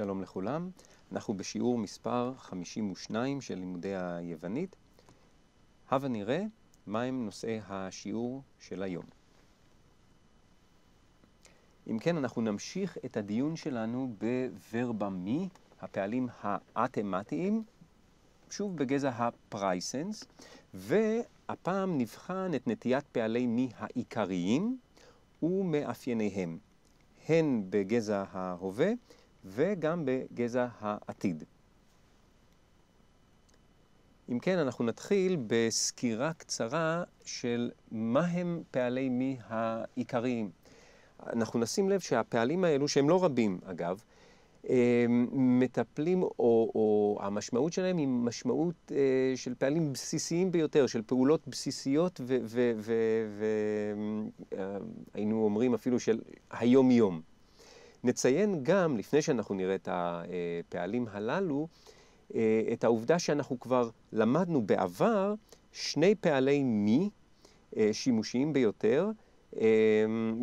שלום לכולם, אנחנו בשיעור מספר 52 של לימודי היוונית. הבה נראה מהם נושאי השיעור של היום. אם כן, אנחנו נמשיך את הדיון שלנו בוורבה מי, הפעלים האתמטיים, שוב בגזע הפרייסנס, והפעם נבחן את נטיית פעלי מי העיקריים ומאפייניהם, הן בגזע ההווה וגם בגזע העתיד. אם כן, אנחנו נתחיל בסקירה קצרה של מה הם פעלי מי העיקריים. אנחנו נשים לב שהפעלים האלו, שהם לא רבים אגב, מטפלים, או, או המשמעות שלהם היא משמעות אה, של פעלים בסיסיים ביותר, של פעולות בסיסיות, והיינו אה, אומרים אפילו של היום-יום. נציין גם, לפני שאנחנו נראה את הפעלים הללו, אה, את העובדה שאנחנו כבר למדנו בעבר שני פעלי מי אה, שימושיים ביותר, אה,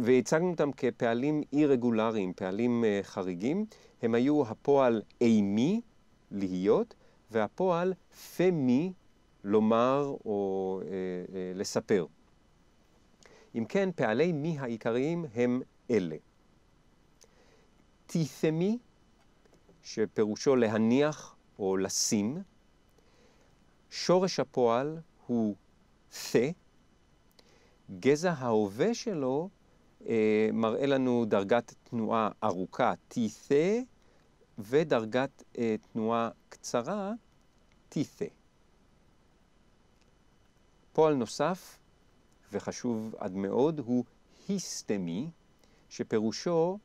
והצגנו אותם כפעלים אי-רגולריים, פעלים חריגים. הם היו הפועל אימי, להיות, והפועל פמי, לומר או לספר. אם כן, פעלי מי העיקריים הם אלה. אנטיתמי, שפירושו להניח או לשים. שורש הפועל הוא תה. גזע ההווה שלו אה, מראה לנו דרגת תנועה ארוכה, תיתה, ודרגת אה, תנועה קצרה, תיתה. פועל נוסף, וחשוב עד מאוד, הוא היסטמי, שפירושו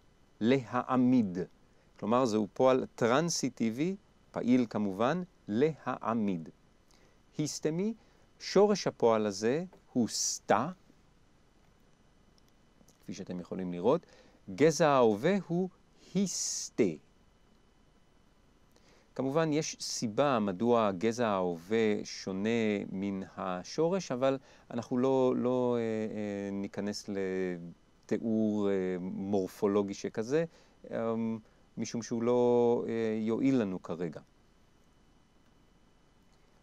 להעמיד. כלומר, זהו פועל טרנסיטיבי, פעיל כמובן, להעמיד. היסטמי, שורש הפועל הזה הוא סטה, כפי שאתם יכולים לראות, גזע ההווה הוא היסטה. כמובן, יש סיבה מדוע גזע ההווה שונה מן השורש, אבל אנחנו לא, לא אה, אה, ניכנס ל... תיאור אה, מורפולוגי שכזה, אמ, משום שהוא לא אה, יועיל לנו כרגע.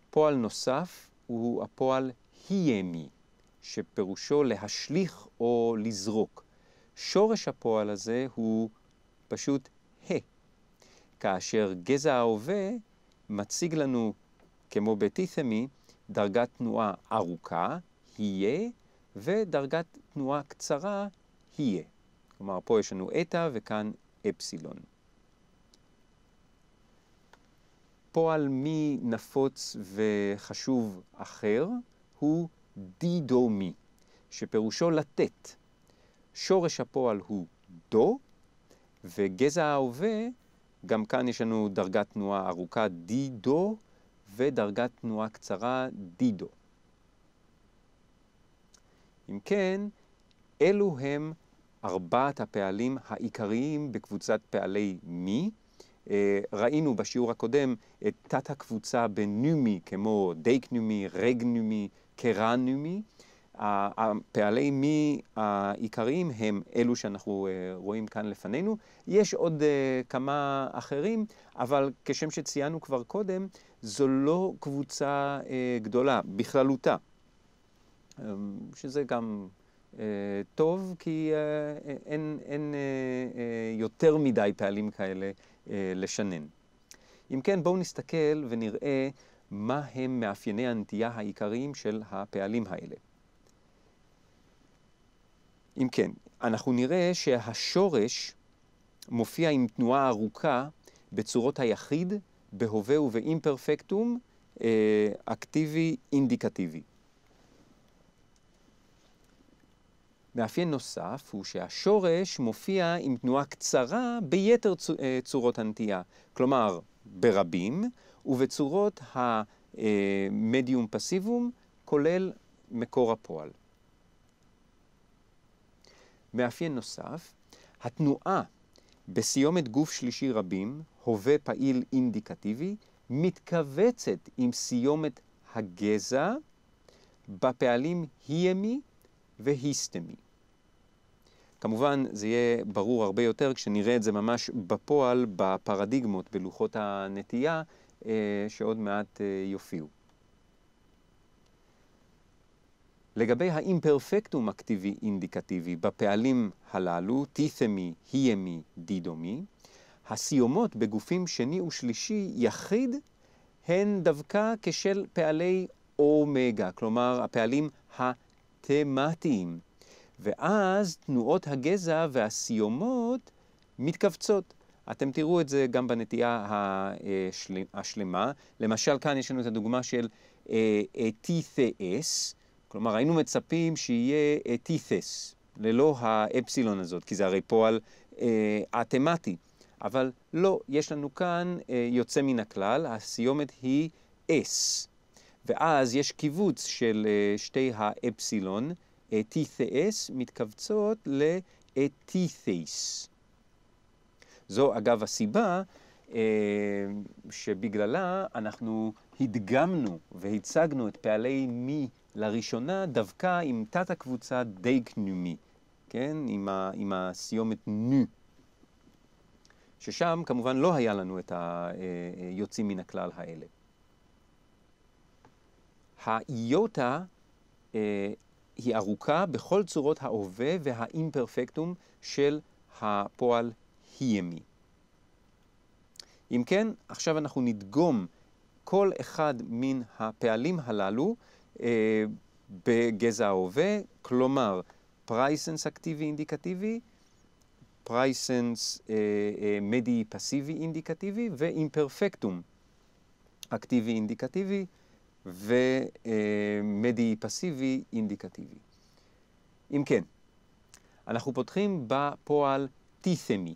פועל נוסף הוא הפועל הימי, שפירושו להשליך או לזרוק. שורש הפועל הזה הוא פשוט ה, כאשר גזע ההווה מציג לנו, כמו בתית'מי, דרגת תנועה ארוכה, היה, ודרגת תנועה קצרה, יהיה. כלומר, פה יש לנו אתא וכאן אפסילון. פועל מי נפוץ וחשוב אחר הוא דו מי, שפירושו לתת. שורש הפועל הוא דו, וגזע ההווה, גם כאן יש לנו דרגת תנועה ארוכה דו, ודרגת תנועה קצרה דו. אם כן, אלו הם ארבעת הפעלים העיקריים בקבוצת פעלי מי. אה, ראינו בשיעור הקודם את תת הקבוצה בנומי, כמו דייקנומי, רגנומי, קרנומי. הפעלי מי העיקריים הם אלו שאנחנו אה, רואים כאן לפנינו. יש עוד אה, כמה אחרים, אבל כשם שציינו כבר קודם, זו לא קבוצה גדולה בכללותה, אמ, שזה גם אה, טוב, כי אה, אה, אין, אין יותר מדי פעלים כאלה לשנן. אם כן, בואו נסתכל ונראה מה הם מאפייני הנטייה העיקריים של הפעלים האלה. אם כן, אנחנו נראה שהשורש מופיע עם תנועה ארוכה בצורות היחיד, בהווה ובאימפרפקטום, אקטיבי אינדיקטיבי. מאפיין נוסף הוא שהשורש מופיע עם תנועה קצרה ביתר אה, צורות הנטייה, כלומר ברבים ובצורות המדיום אה, פסיבום, כולל מקור הפועל. מאפיין נוסף, התנועה בסיומת גוף שלישי רבים, הווה פעיל אינדיקטיבי, מתכווצת עם סיומת הגזע בפעלים הימי והיסטמי. כמובן, זה יהיה ברור הרבה יותר כשנראה את זה ממש בפועל, בפרדיגמות, בלוחות הנטייה, אה, שעוד מעט אה, יופיעו. לגבי האימפרפקטום אקטיבי-אינדיקטיבי בפעלים הללו, תיתמי, היימי, דידומי, הסיומות בגופים שני ושלישי יחיד הן דווקא כשל פעלי אומגה, כלומר הפעלים ה... תמטיים. ואז תנועות הגזע והסיומות מתכווצות. אתם תראו את זה גם בנטייה השל... השלמה. למשל, כאן יש לנו את הדוגמה של אה, טית'ס, כלומר, היינו מצפים שיהיה טית'ס, ללא האפסילון הזאת, כי זה הרי פועל אתמטי. אה, אבל לא, יש לנו כאן אה, יוצא מן הכלל, הסיומת היא אס. ואז יש קיבוץ של אה, שתי האפסילון, טית'אס מתכווצות לטית'אס. זו אגב הסיבה אה, שבגללה אנחנו הדגמנו והצגנו את פעלי מי לראשונה דווקא עם תת הקבוצה די דייקנומי, כן? עם, ה, עם הסיומת נו. ששם כמובן לא היה לנו את היוצאים אה, מן הכלל האלה. האיוטה אה, היא ארוכה בכל צורות ההווה והאימפרפקטום של הפועל היימי. אם כן, עכשיו אנחנו נדגום כל אחד מן הפעלים הללו אה, בגזע ההווה, כלומר פרייסנס אקטיבי אינדיקטיבי, פרייסנס אה, אה, מדי פסיבי אינדיקטיבי ואימפרפקטום אקטיבי אינדיקטיבי. ומדי פסיבי אינדיקטיבי. אם כן, אנחנו פותחים בפועל תיתמי.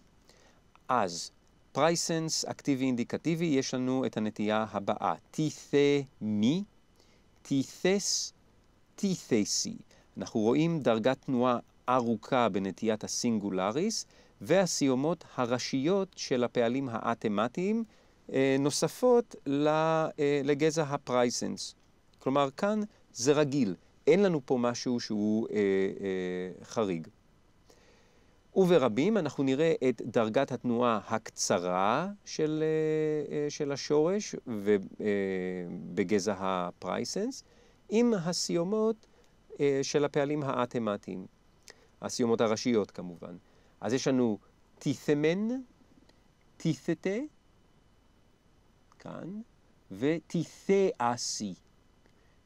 אז פרייסנס אקטיבי אינדיקטיבי, יש לנו את הנטייה הבאה, תיתמי, תיתס, תיתסי. אנחנו רואים דרגת תנועה ארוכה בנטיית הסינגולריס והסיומות הראשיות של הפעלים האתמטיים, אה, נוספות אה, לגזע הפרייסנס. כלומר, כאן זה רגיל, אין לנו פה משהו שהוא אה, אה, חריג. וברבים אנחנו נראה את דרגת התנועה הקצרה של, אה, אה של השורש ובגזע הפרייסנס, עם הסיומות אה, של הפעלים האתמטיים, הסיומות הראשיות כמובן. אז יש לנו תית'מן, תית'תה, כאן, ותישאסי.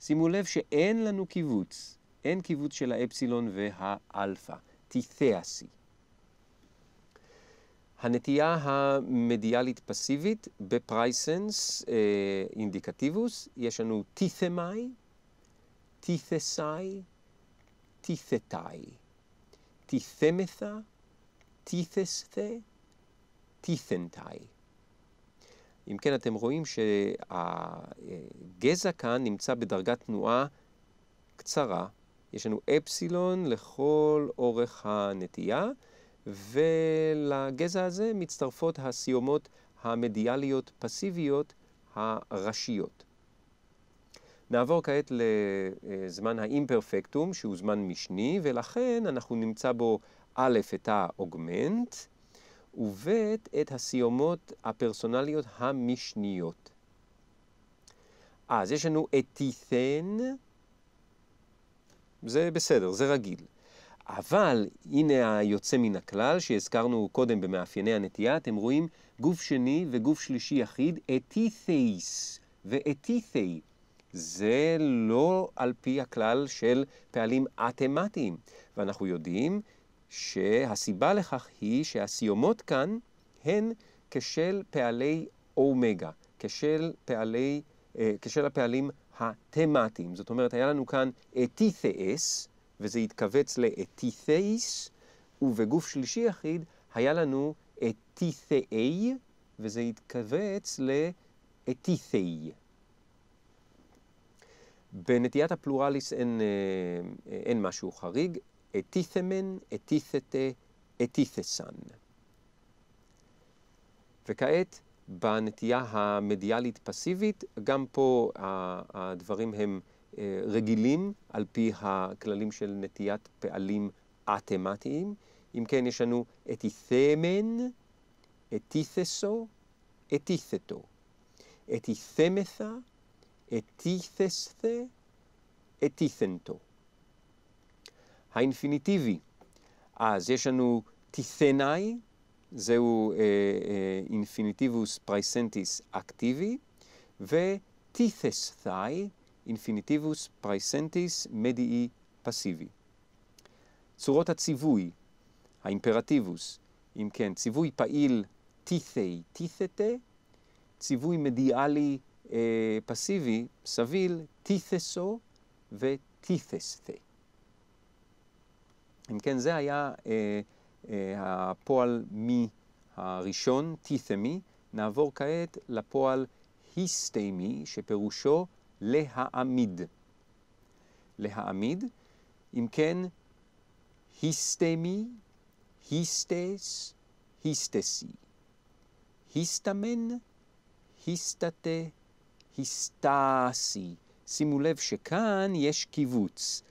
שימו לב שאין לנו קיבוץ, אין קיבוץ של האפסילון והאלפא, תיתיאסי. הנטייה המדיאלית פסיבית בפרייסנס אה, אינדיקטיבוס, יש לנו תיתמאי, תיתסאי, תיתתאי, תיתמתה, תיתסתה, תיתנתאי. אם כן, אתם רואים שהגזע כאן נמצא בדרגת תנועה קצרה. יש לנו אפסילון לכל אורך הנטייה, ולגזע הזה מצטרפות הסיומות המדיאליות פסיביות הראשיות. נעבור כעת לזמן האימפרפקטום, שהוא זמן משני, ולכן אנחנו נמצא בו א' את האוגמנט, ובית את הסיומות הפרסונליות המשניות. אז יש לנו את תיתן, זה בסדר, זה רגיל. אבל הנה היוצא מן הכלל שהזכרנו קודם במאפייני הנטייה, אתם רואים גוף שני וגוף שלישי יחיד, אתיתאיס ואתיתאי. זה לא על פי הכלל של פעלים אתמטיים. ואנחנו יודעים שהסיבה לכך היא שהסיומות כאן הן כשל פעלי אומגה, כשל, פעלי, אה, כשל הפעלים התמטיים. זאת אומרת, היה לנו כאן אתיתאס, וזה התכווץ לאתיתאיס, ובגוף שלישי יחיד היה לנו אתיתאי, וזה התכווץ לאתיתאי. בנטיית הפלורליס אין, אה, אה, אין משהו חריג, אתיתמן, אתיתתה, אתיתסן. וכעת, בנטייה המדיאלית פסיבית, גם פה הדברים הם אה, רגילים על פי הכללים של נטיית פעלים אתמטיים. אם כן, יש לנו אתיתמן, אתיתסו, אתיתתו. אתיתמתה, אתיתסתה, אתיתנתו. האינפיניטיבי. אז יש לנו תיתנאי, זהו אה, אה, אינפיניטיבוס פרייסנטיס אקטיבי, וטיתסתאי, אינפיניטיבוס פרייסנטיס מדיעי פסיבי. צורות הציווי, האימפרטיבוס, אם כן, ציווי פעיל תיתי, תיתתה, ציווי מדיאלי אה, פסיבי, סביל, תיתסו ותיתסתה. אם כן, זה היה אה, אה, הפועל מי הראשון, תיתמי. נעבור כעת לפועל היסטמי, שפירושו להעמיד. להעמיד, אם כן, היסטמי, היסטס, היסטסי. היסטמן, היסטטה, היסטסי. שימו לב שכאן יש קיבוץ.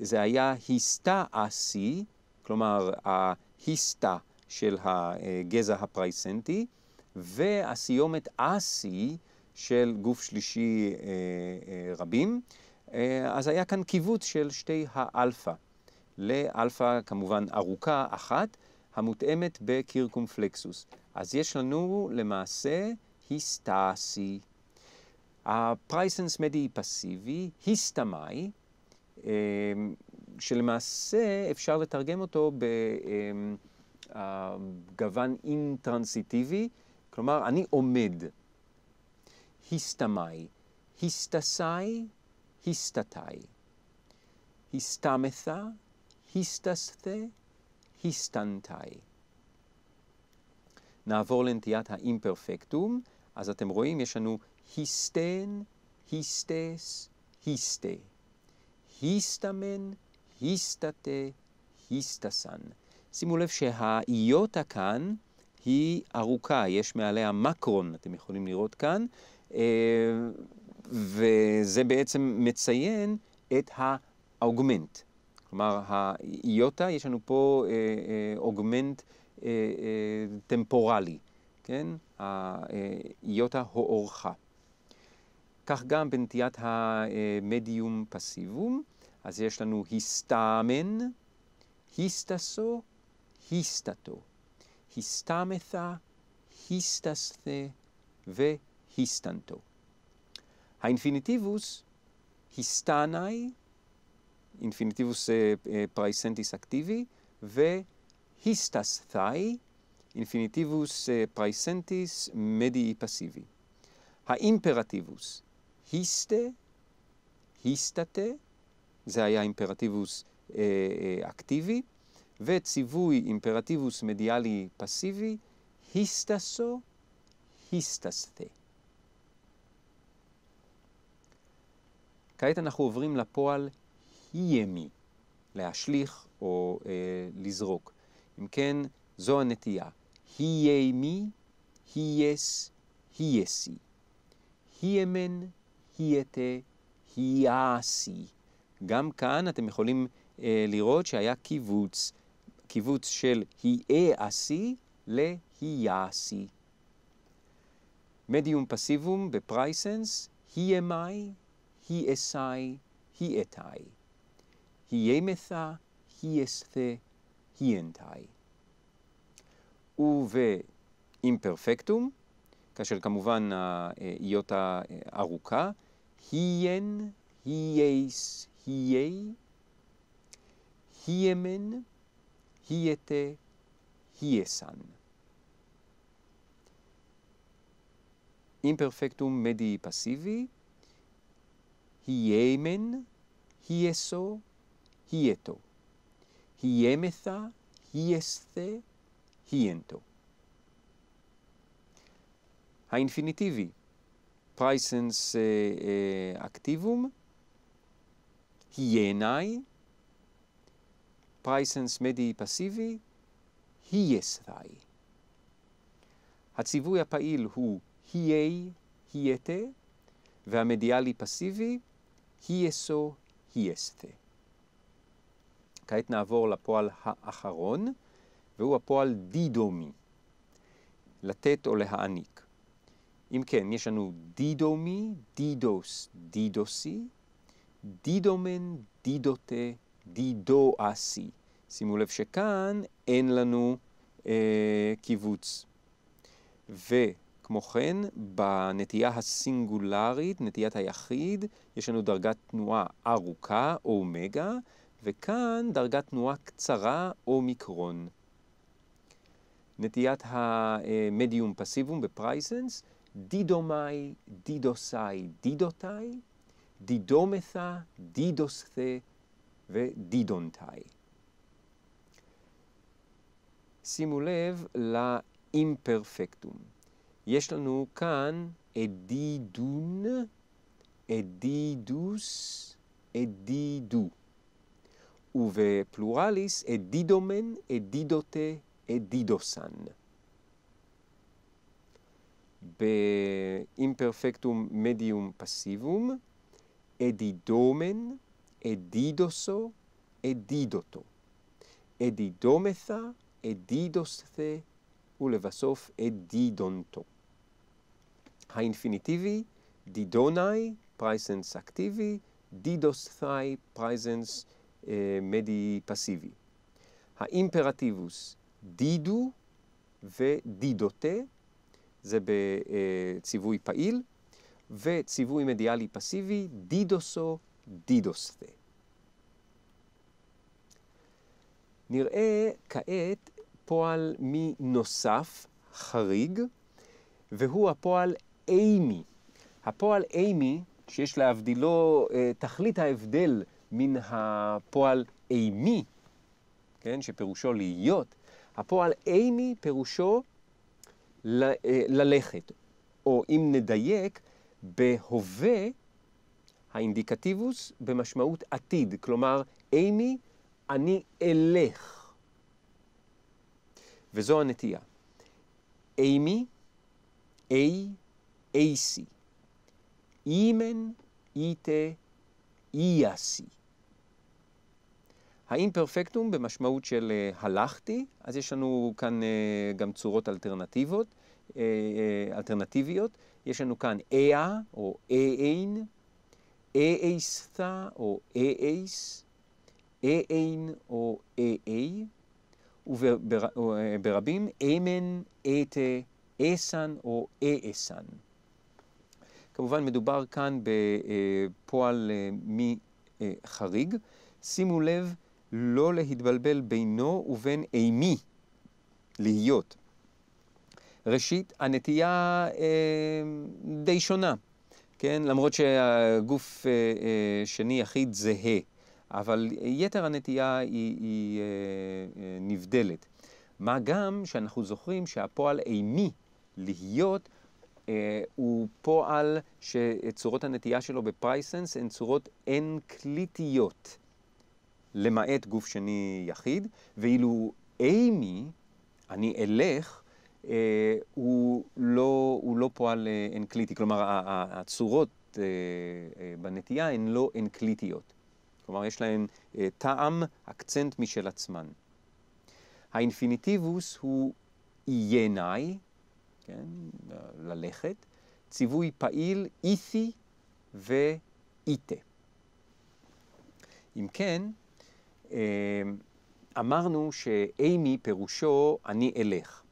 זה היה היסטה אסי, כלומר ההיסטה של הגזע הפרייסנטי, והסיומת אסי של גוף שלישי אה, אה, רבים. אה, אז היה כאן קיבוץ של שתי האלפא, לאלפא כמובן ארוכה אחת, המותאמת בקירקום פלקסוס. אז יש לנו למעשה היסטאסי. הפרייסנס מדי פסיבי, היסטמאי, אמ, שלמעשה אפשר לתרגם אותו בגוון אמ, אינטרנסיטיבי, כלומר, אני עומד. היסטמאי, היסטסאי, היסטתאי. הסתמתה, הסתסתה, היסטנתאי. נעבור לנטיית האימפרפקטום, אז אתם רואים, יש לנו היסטן, היסטס, היסטה. היסטמן, היסטתה, היסטסן. שימו לב שהאיוטה כאן היא ארוכה, יש מעליה מקרון, אתם יכולים לראות כאן, אה, וזה בעצם מציין את האוגמנט. כלומר, האיוטה, יש לנו פה אה, אה, אוגמנט טמפורלי, כן? האיוטה הוארכה. כך גם בנטיית המדיום פסיבום, אז יש לנו היסטאמן, היסטסו, היסטתו. היסטמתה, היסטסתה והיסטנתו. האינפיניטיבוס, היסטנאי, אינפיניטיבוס אה, אה, פרייסנטיס אקטיבי, והיסטסתאי, אינפיניטיבוס אה, פרייסנטיס מדי פסיבי. האימפרטיבוס, היסטה, היסטתה, זה היה אימפרטיבוס אה, אה, אקטיבי, וציווי אימפרטיבוס מדיאלי פסיבי, היסטסו, היסטסתה. כעת אנחנו עוברים לפועל היימי, להשליך או אה, לזרוק. אם כן, זו הנטייה. היימי, היס, היסי. היימן, הייתה, היעשי. גם כאן אתם יכולים אה, לראות שהיה קיבוץ, קיבוץ של היעשי אה להיעשי. מדיום פסיבום בפרייסנס, היאמי, היאסי, היאתי. היאמתה, היאסתה, היאנתי. ובאימפרפקטום, כאשר כמובן האיות אה, אה, הארוכה, hien hies hiei hiemen hiete hiesan imperfectum medii passivi hiemen hieso hieto hiemetha hieste hiento ha infinitivi פרייסנס אה, אה, אקטיבום, היינאי, פרייסנס מדי פסיבי, היאסראי. הציווי הפעיל הוא היי, הייתה, והמדיאלי פסיבי, היסו, היסתה. כעת נעבור לפועל האחרון, והוא הפועל דידומי, לתת או להעניק. אם כן, יש לנו דידומי, דידוס, דידוסי, דידומן, דידותה, דידואסי. שימו לב שכאן אין לנו אה, קיבוץ. וכמו כן, בנטייה הסינגולרית, נטיית היחיד, יש לנו דרגת תנועה ארוכה, אומגה, וכאן דרגת תנועה קצרה, אומיקרון. נטיית המדיום אה, פסיבום בפרייסנס, דידומי, דידוסי, דידותי, דידומתה, דידוסתה ודידונתאי. שימו לב לאימפרפקטום. יש לנו כאן אדידון, אדידוס, אדידו. ובפלורליס אדידומן, אדידותה, אדידוסן. be imperfectum medium passivum edidomen edidoso edidoto edidometha edidosthe ulevasof edidonto ha infinitivi didonai praesens activi didosthai praesens eh, medii passivi ha imperativus didu ve didote זה בציווי פעיל, וציווי מדיאלי פסיבי, דידוסו דידוסטה. נראה כעת פועל מנוסף, חריג, והוא הפועל אימי. הפועל אימי, שיש להבדילו אה, תכלית ההבדל מן הפועל אימי, כן, שפירושו להיות, הפועל אימי פירושו ל, אה, ללכת, או אם נדייק, בהווה האינדיקטיבוס במשמעות עתיד, כלומר, אימי, אני אלך. וזו הנטייה. אימי, אי, אייסי. אימן, איתה, אייסי. פרפקטום במשמעות של אה, הלכתי, אז יש לנו כאן אה, גם צורות אלטרנטיבות. אה, אה, אלטרנטיביות. יש לנו כאן אה או אה-אין, אה אייסתא או אה אייס, אה-אין או אה איי, וברבים אמן, אתה, אסן או אה-אסן. כמובן מדובר כאן בפועל אה, מחריג. שימו לב לא להתבלבל בינו ובין אימי להיות. ראשית, הנטייה אה, די שונה, כן? למרות שהגוף אה, אה, שני יחיד זהה, אבל יתר הנטייה היא, היא אה, אה, נבדלת. מה גם שאנחנו זוכרים שהפועל אימי להיות אה, הוא פועל שצורות הנטייה שלו בפרייסנס הן צורות אנקליטיות, למעט גוף שני יחיד, ואילו אימי, אני אלך, אה, הוא לא, הוא לא פועל אה, אנקליטי, כלומר הצורות אה, אה, בנטייה הן לא אנקליטיות. כלומר, יש להן אה, טעם, אקצנט משל עצמן. האינפיניטיבוס הוא איינאי, כן, ללכת, ציווי פעיל, איתי ואיתה. אם כן, אה, אמרנו שאימי פירושו אני אלך.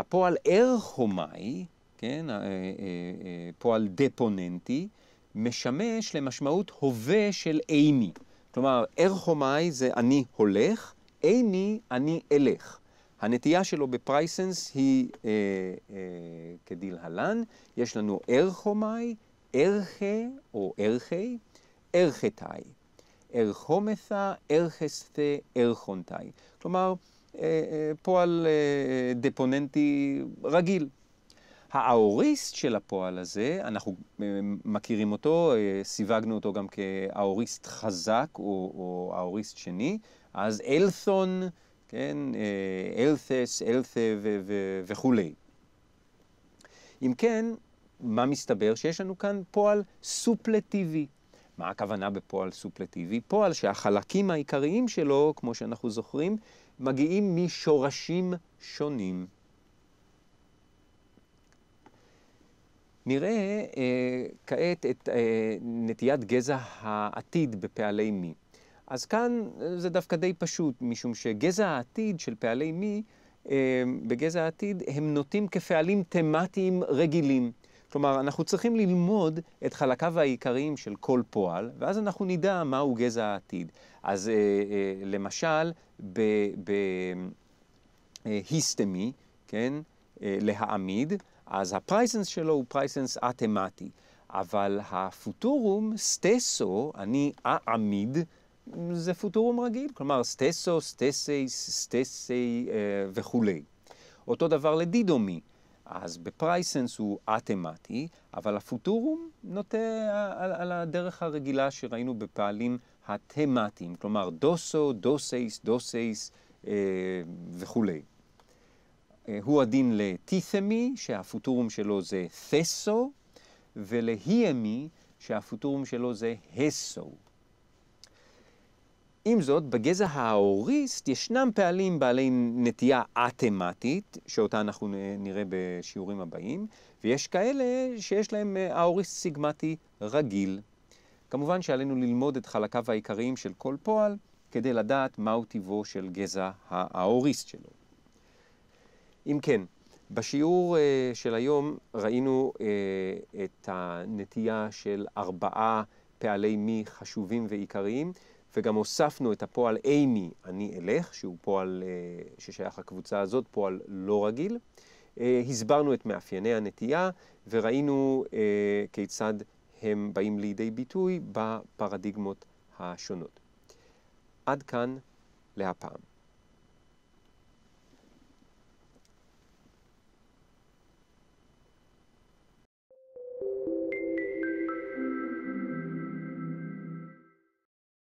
הפועל ארכומאי, כן, אה, אה, אה, פועל דפוננטי, משמש למשמעות הווה של איני. כלומר, ארכומאי זה אני הולך, איני אני אלך. הנטייה שלו בפרייסנס היא אה, אה, כדלהלן, יש לנו ארכומאי, ארכה או ארכי, ארכתאי, ארכומתה, ארכסתה, ארכונתאי. כלומר, אה, אה, פועל אה, דפוננטי רגיל. האוריסט של הפועל הזה, אנחנו מכירים אותו, סיווגנו אותו גם כאוריסט חזק או, או אוריסט שני, אז אלתון, כן, אלתס, אלתה וכולי. אם כן, מה מסתבר? שיש לנו כאן פועל סופלטיבי. מה הכוונה בפועל סופלטיבי? פועל שהחלקים העיקריים שלו, כמו שאנחנו זוכרים, מגיעים משורשים שונים. נראה אה, כעת את אה, נטיית גזע העתיד בפעלי מי. אז כאן אה, זה דווקא די פשוט, משום שגזע העתיד של פעלי מי, אה, בגזע העתיד, הם נוטים כפעלים תמטיים רגילים. כלומר, אנחנו צריכים ללמוד את חלקיו העיקריים של כל פועל, ואז אנחנו נדע מהו גזע העתיד. אז אה, אה, למשל, בהיסטמי, אה, כן, אה, להעמיד, אז הפרייסנס שלו הוא פרייסנס אתמטי, אבל הפוטורום, סטסו, אני אעמיד, זה פוטורום רגיל, כלומר סטסו, סטסי, סטסי אה, וכולי. אותו דבר לדידומי. אז בפרייסנס הוא א-תמטי, אבל הפוטורום נוטה על, על הדרך הרגילה שראינו בפעלים התמטיים, כלומר דוסו, דוסייס, דוסייס אה, וכולי. אה, הוא הדין לתית'מי, שהפוטורום שלו זה תסו, ולהיאמי, שהפוטורום שלו זה הסו. עם זאת, בגזע האוריסט ישנם פעלים בעלי נטייה א-תמטית, שאותה אנחנו נראה בשיעורים הבאים, ויש כאלה שיש להם האוריסט אה, סיגמטי רגיל. כמובן שעלינו ללמוד את חלקיו העיקריים של כל פועל, כדי לדעת מהו טיבו של גזע האוריסט שלו. אם כן, בשיעור אה, של היום ראינו אה, את הנטייה של ארבעה פעלי מי חשובים ועיקריים. וגם הוספנו את הפועל אימי, אני אלך, שהוא פועל אה, ששייך לקבוצה הזאת, פועל לא רגיל. אה, הסברנו את מאפייני הנטייה וראינו אה, כיצד הם באים לידי ביטוי בפרדיגמות השונות. עד כאן להפעם.